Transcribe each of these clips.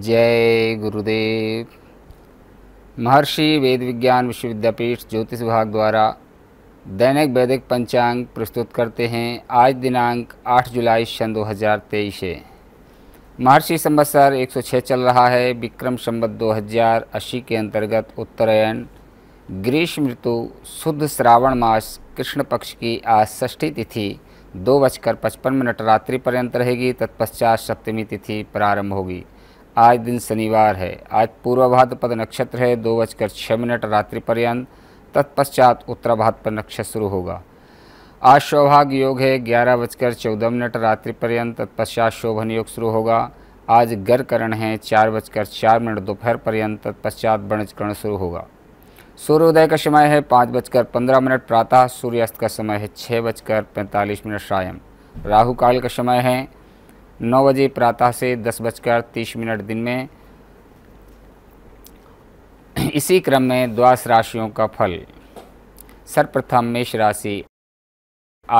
जय गुरुदेव महर्षि वेद विज्ञान विश्वविद्यापीठ ज्योतिष विभाग द्वारा दैनिक वैदिक पंचांग प्रस्तुत करते हैं आज दिनांक 8 जुलाई सन 2023 है महर्षि संवत्सर एक चल रहा है विक्रम संबत 2080 के अंतर्गत उत्तरायण ग्रीष्म ऋतु शुद्ध श्रावण मास कृष्ण पक्ष की आज षष्ठी तिथि दो बजकर पचपन मिनट रात्रि पर्यंत रहेगी तत्पश्चात सप्तमी तिथि प्रारंभ होगी आज दिन शनिवार है आज पूर्व भाद्रपद नक्षत्र है दो बजकर छः मिनट रात्रि पर्यंत तत्पश्चात उत्तरा भाद्रपद नक्षत्र शुरू होगा आज सौभाग्य योग है ग्यारह बजकर चौदह मिनट रात्रि पर्यंत तत्पश्चात शोभन योग शुरू होगा आज गर्करण है चार बजकर चार मिनट दोपहर पर्यंत तत्पश्चात वर्णजकरण शुरू होगा सूर्योदय का समय है पाँच बजकर पंद्रह मिनट प्रातः सूर्यास्त का समय है छः बजकर पैंतालीस मिनट सायं राहु काल का समय है नौ बजे प्रातः से दस बजकर तीस मिनट दिन में इसी क्रम में द्वास राशियों का फल सर्वप्रथम मेष राशि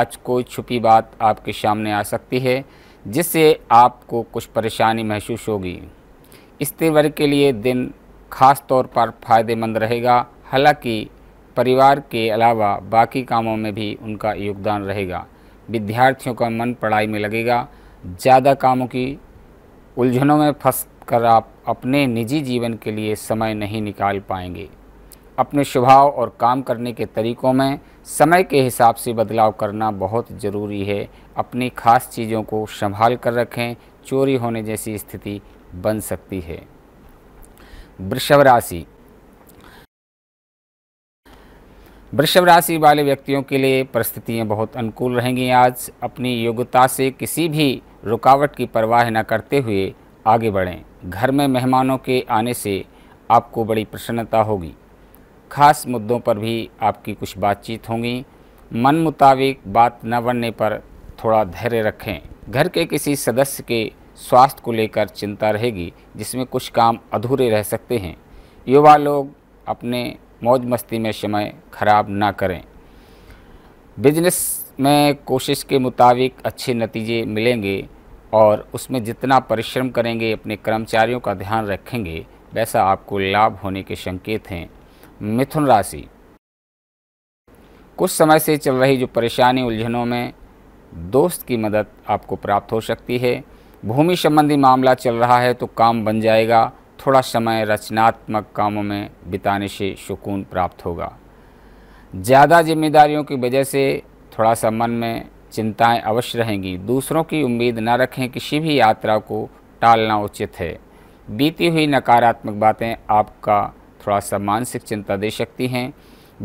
आज कोई छुपी बात आपके सामने आ सकती है जिससे आपको कुछ परेशानी महसूस होगी इस वर्ग के लिए दिन खास तौर पर फायदेमंद रहेगा हालांकि परिवार के अलावा बाकी कामों में भी उनका योगदान रहेगा विद्यार्थियों का मन पढ़ाई में लगेगा ज़्यादा कामों की उलझनों में फंस कर आप अपने निजी जीवन के लिए समय नहीं निकाल पाएंगे अपने स्वभाव और काम करने के तरीक़ों में समय के हिसाब से बदलाव करना बहुत ज़रूरी है अपनी खास चीज़ों को संभाल कर रखें चोरी होने जैसी स्थिति बन सकती है वृषभ राशि वृषभ राशि वाले व्यक्तियों के लिए परिस्थितियाँ बहुत अनुकूल रहेंगी आज अपनी योग्यता से किसी भी रुकावट की परवाह न करते हुए आगे बढ़ें घर में मेहमानों के आने से आपको बड़ी प्रसन्नता होगी खास मुद्दों पर भी आपकी कुछ बातचीत होंगी मन मुताबिक बात न बनने पर थोड़ा धैर्य रखें घर के किसी सदस्य के स्वास्थ्य को लेकर चिंता रहेगी जिसमें कुछ काम अधूरे रह सकते हैं युवा लोग अपने मौज मस्ती में समय ख़राब ना करें बिजनेस में कोशिश के मुताबिक अच्छे नतीजे मिलेंगे और उसमें जितना परिश्रम करेंगे अपने कर्मचारियों का ध्यान रखेंगे वैसा आपको लाभ होने के संकेत हैं मिथुन राशि कुछ समय से चल रही जो परेशानी उलझनों में दोस्त की मदद आपको प्राप्त हो सकती है भूमि संबंधी मामला चल रहा है तो काम बन जाएगा थोड़ा समय रचनात्मक कामों में बिताने से सुकून प्राप्त होगा ज़्यादा जिम्मेदारियों की वजह से थोड़ा सा मन में चिंताएं अवश्य रहेंगी दूसरों की उम्मीद न रखें किसी भी यात्रा को टालना उचित है बीती हुई नकारात्मक बातें आपका थोड़ा सा मानसिक चिंता दे सकती हैं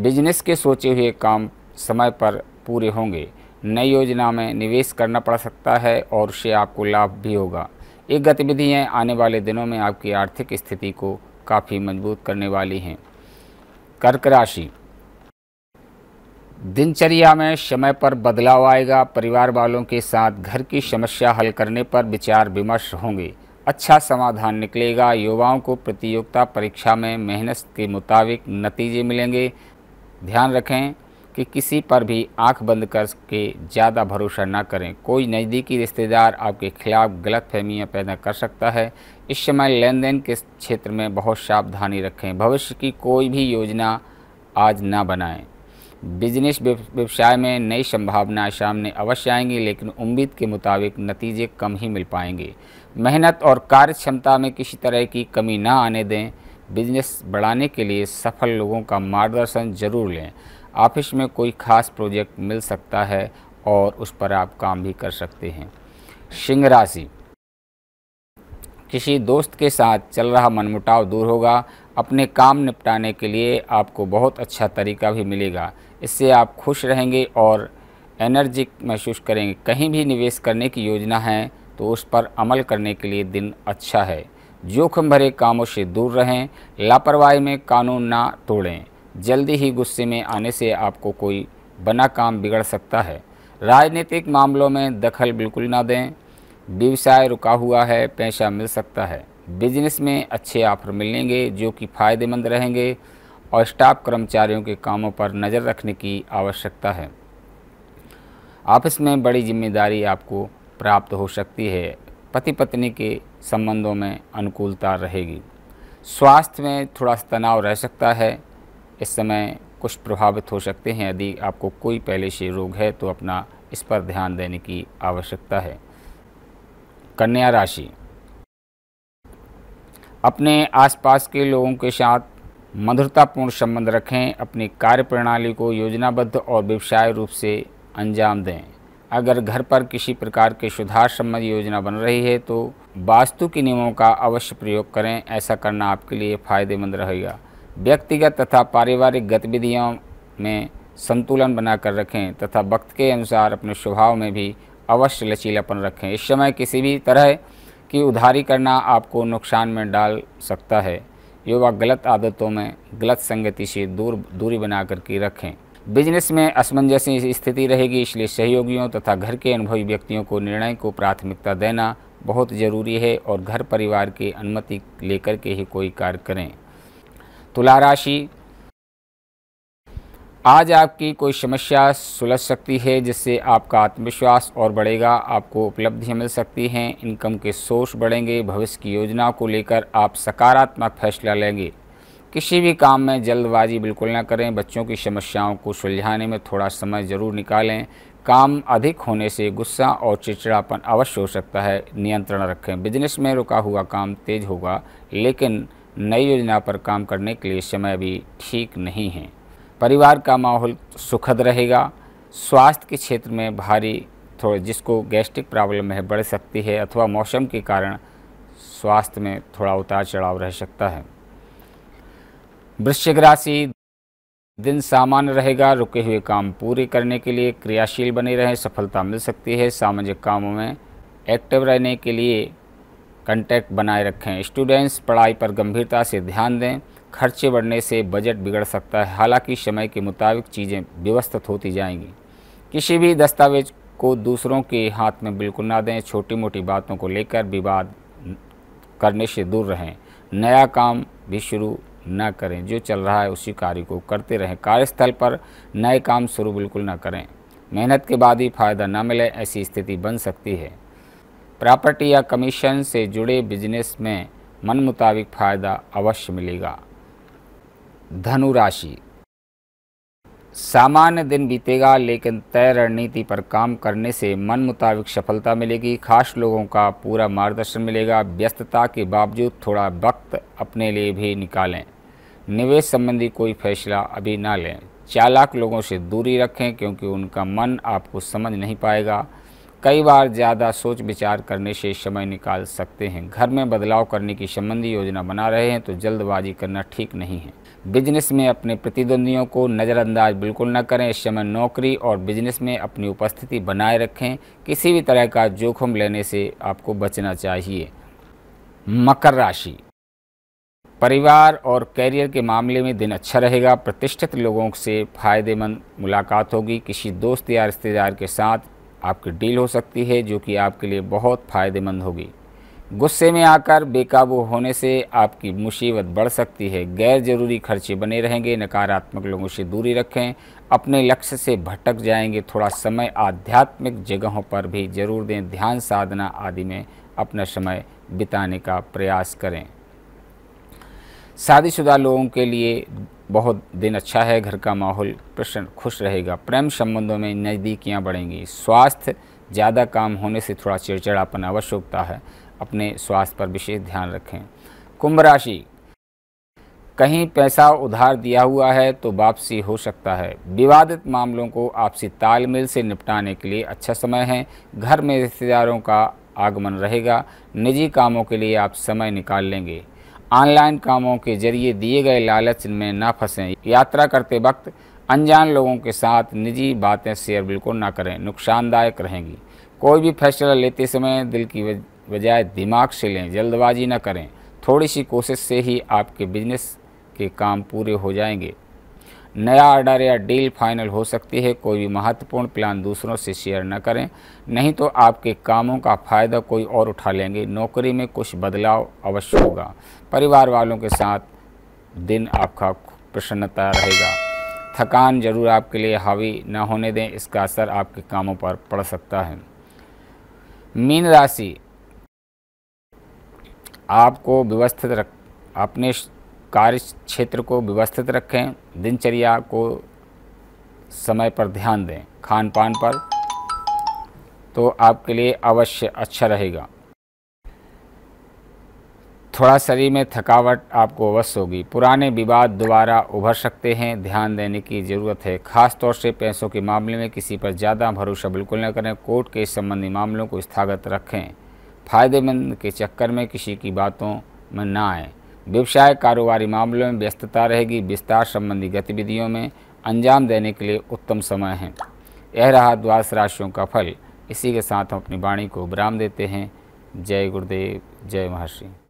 बिजनेस के सोचे हुए काम समय पर पूरे होंगे नई योजना में निवेश करना पड़ सकता है और उससे आपको लाभ भी होगा ये गतिविधियाँ आने वाले दिनों में आपकी आर्थिक स्थिति को काफ़ी मजबूत करने वाली हैं कर्क राशि दिनचर्या में समय पर बदलाव आएगा परिवार वालों के साथ घर की समस्या हल करने पर विचार विमर्श होंगे अच्छा समाधान निकलेगा युवाओं को प्रतियोगिता परीक्षा में मेहनत के मुताबिक नतीजे मिलेंगे ध्यान रखें कि किसी पर भी आंख बंद करके ज़्यादा भरोसा ना करें कोई नज़दीकी रिश्तेदार आपके खिलाफ गलत फहमियाँ पैदा कर सकता है इस समय लेन देन के क्षेत्र में बहुत सावधानी रखें भविष्य की कोई भी योजना आज ना बनाएं बिजनेस व्यवसाय में नई संभावनाएं सामने अवश्य आएंगी लेकिन उम्मीद के मुताबिक नतीजे कम ही मिल पाएंगे मेहनत और कार्य क्षमता में किसी तरह की कमी ना आने दें बिजनेस बढ़ाने के लिए सफल लोगों का मार्गदर्शन जरूर लें ऑफिस में कोई ख़ास प्रोजेक्ट मिल सकता है और उस पर आप काम भी कर सकते हैं सिंह राशि किसी दोस्त के साथ चल रहा मनमुटाव दूर होगा अपने काम निपटाने के लिए आपको बहुत अच्छा तरीका भी मिलेगा इससे आप खुश रहेंगे और एनर्जिक महसूस करेंगे कहीं भी निवेश करने की योजना है तो उस पर अमल करने के लिए दिन अच्छा है जोखिम भरे कामों से दूर रहें लापरवाही में कानून ना तोड़ें जल्दी ही गुस्से में आने से आपको कोई बना काम बिगड़ सकता है राजनीतिक मामलों में दखल बिल्कुल ना दें व्यवसाय रुका हुआ है पैसा मिल सकता है बिजनेस में अच्छे ऑफर मिलेंगे जो कि फ़ायदेमंद रहेंगे और स्टाफ कर्मचारियों के कामों पर नज़र रखने की आवश्यकता है ऑफिस में बड़ी जिम्मेदारी आपको प्राप्त हो सकती है पति पत्नी के संबंधों में अनुकूलता रहेगी स्वास्थ्य में थोड़ा तनाव रह सकता है इस समय कुछ प्रभावित हो सकते हैं यदि आपको कोई पहले से रोग है तो अपना इस पर ध्यान देने की आवश्यकता है कन्या राशि अपने आसपास के लोगों के साथ मधुरतापूर्ण संबंध रखें अपनी कार्य प्रणाली को योजनाबद्ध और व्यवसाय रूप से अंजाम दें अगर घर पर किसी प्रकार के सुधार संबंधी योजना बन रही है तो वास्तु के नियमों का अवश्य प्रयोग करें ऐसा करना आपके लिए फ़ायदेमंद रहेगा व्यक्तिगत तथा पारिवारिक गतिविधियों में संतुलन बनाकर रखें तथा वक्त के अनुसार अपने स्वभाव में भी अवश्य लचीलापन रखें इस समय किसी भी तरह की उधारी करना आपको नुकसान में डाल सकता है युवा गलत आदतों में गलत संगति से दूर दूरी बना करके रखें बिजनेस में असमंजसी स्थिति रहेगी इसलिए सहयोगियों तथा घर के अनुभवी व्यक्तियों को निर्णय को प्राथमिकता देना बहुत ज़रूरी है और घर परिवार की अनुमति लेकर के ही कोई कार्य करें तुला राशि आज आपकी कोई समस्या सुलझ सकती है जिससे आपका आत्मविश्वास और बढ़ेगा आपको उपलब्धियाँ मिल सकती हैं इनकम के सोर्स बढ़ेंगे भविष्य की योजना को लेकर आप सकारात्मक फैसला लेंगे किसी भी काम में जल्दबाजी बिल्कुल ना करें बच्चों की समस्याओं को सुलझाने में थोड़ा समय ज़रूर निकालें काम अधिक होने से गुस्सा और चिड़चिड़ापन अवश्य हो सकता है नियंत्रण रखें बिजनेस में रुका हुआ काम तेज होगा लेकिन नई योजना पर काम करने के लिए समय अभी ठीक नहीं है परिवार का माहौल सुखद रहेगा स्वास्थ्य के क्षेत्र में भारी थोड़ा जिसको गैस्ट्रिक प्रॉब्लम है बढ़ सकती है अथवा मौसम के कारण स्वास्थ्य में थोड़ा उतार चढ़ाव रह सकता है वृश्चिक राशि दिन सामान्य रहेगा रुके हुए काम पूरे करने के लिए क्रियाशील बने रहें सफलता मिल सकती है सामाजिक कामों में एक्टिव रहने के लिए कंटेक्ट बनाए रखें स्टूडेंट्स पढ़ाई पर गंभीरता से ध्यान दें खर्चे बढ़ने से बजट बिगड़ सकता है हालांकि समय के मुताबिक चीज़ें व्यवस्थित होती जाएंगी किसी भी दस्तावेज को दूसरों के हाथ में बिल्कुल ना दें छोटी मोटी बातों को लेकर विवाद करने से दूर रहें नया काम भी शुरू न करें जो चल रहा है उसी कार्य को करते रहें कार्यस्थल पर नए काम शुरू बिल्कुल ना करें मेहनत के बाद ही फ़ायदा ना मिले ऐसी स्थिति बन सकती है प्रॉपर्टी या कमीशन से जुड़े बिजनेस में मन मुताबिक फ़ायदा अवश्य मिलेगा धनु राशि सामान्य दिन बीतेगा लेकिन तय रणनीति पर काम करने से मन मुताबिक सफलता मिलेगी खास लोगों का पूरा मार्गदर्शन मिलेगा व्यस्तता के बावजूद थोड़ा वक्त अपने लिए भी निकालें निवेश संबंधी कोई फैसला अभी ना लें चालाक लोगों से दूरी रखें क्योंकि उनका मन आपको समझ नहीं पाएगा कई बार ज़्यादा सोच विचार करने से समय निकाल सकते हैं घर में बदलाव करने की संबंधी योजना बना रहे हैं तो जल्दबाजी करना ठीक नहीं है बिजनेस में अपने प्रतिद्वंदियों को नज़रअंदाज बिल्कुल न करें इस समय नौकरी और बिजनेस में अपनी उपस्थिति बनाए रखें किसी भी तरह का जोखिम लेने से आपको बचना चाहिए मकर राशि परिवार और कैरियर के मामले में दिन अच्छा रहेगा प्रतिष्ठित लोगों से फायदेमंद मुलाकात होगी किसी दोस्त या रिश्तेदार के साथ आपकी डील हो सकती है जो कि आपके लिए बहुत फ़ायदेमंद होगी गुस्से में आकर बेकाबू होने से आपकी मुसीबत बढ़ सकती है गैर जरूरी खर्चे बने रहेंगे नकारात्मक लोगों से दूरी रखें अपने लक्ष्य से भटक जाएंगे थोड़ा समय आध्यात्मिक जगहों पर भी जरूर दें ध्यान साधना आदि में अपना समय बिताने का प्रयास करें शादीशुदा लोगों के लिए बहुत दिन अच्छा है घर का माहौल प्रश्न खुश रहेगा प्रेम संबंधों में नज़दीकियाँ बढ़ेंगी स्वास्थ्य ज़्यादा काम होने से थोड़ा चिड़चिड़ापन अवश्य होता है अपने स्वास्थ्य पर विशेष ध्यान रखें कुंभ राशि कहीं पैसा उधार दिया हुआ है तो वापसी हो सकता है विवादित मामलों को आपसी तालमेल से निपटाने के लिए अच्छा समय है घर में रिश्तेदारों का आगमन रहेगा निजी कामों के लिए आप समय निकाल लेंगे ऑनलाइन कामों के जरिए दिए गए लालच में ना फंसें यात्रा करते वक्त अनजान लोगों के साथ निजी बातें शेयर बिल्कुल ना करें नुकसानदायक रहेंगी कोई भी फैसला लेते समय दिल की बजाय दिमाग से लें जल्दबाजी ना करें थोड़ी सी कोशिश से ही आपके बिजनेस के काम पूरे हो जाएंगे नया आर्डर या डील फाइनल हो सकती है कोई भी महत्वपूर्ण प्लान दूसरों से शेयर न करें नहीं तो आपके कामों का फ़ायदा कोई और उठा लेंगे नौकरी में कुछ बदलाव अवश्य होगा परिवार वालों के साथ दिन आपका प्रसन्नता रहेगा थकान जरूर आपके लिए हावी न होने दें इसका असर आपके कामों पर पड़ सकता है मीन राशि आपको व्यवस्थित रख अपने कार्य क्षेत्र को व्यवस्थित रखें दिनचर्या को समय पर ध्यान दें खान पान पर तो आपके लिए अवश्य अच्छा रहेगा थोड़ा शरीर में थकावट आपको अवश्य होगी पुराने विवाद दोबारा उभर सकते हैं ध्यान देने की ज़रूरत है खास तौर से पैसों के मामले में किसी पर ज़्यादा भरोसा बिल्कुल न करें कोर्ट के संबंधी मामलों को स्थागत रखें फायदेमंद के चक्कर में किसी की बातों में ना आएँ व्यवसाय कारोबारी मामलों में व्यस्तता रहेगी विस्तार संबंधी गतिविधियों में अंजाम देने के लिए उत्तम समय है यह रहा द्वादश राशियों का फल इसी के साथ हम अपनी वाणी को विराम देते हैं जय गुरुदेव जय महर्षि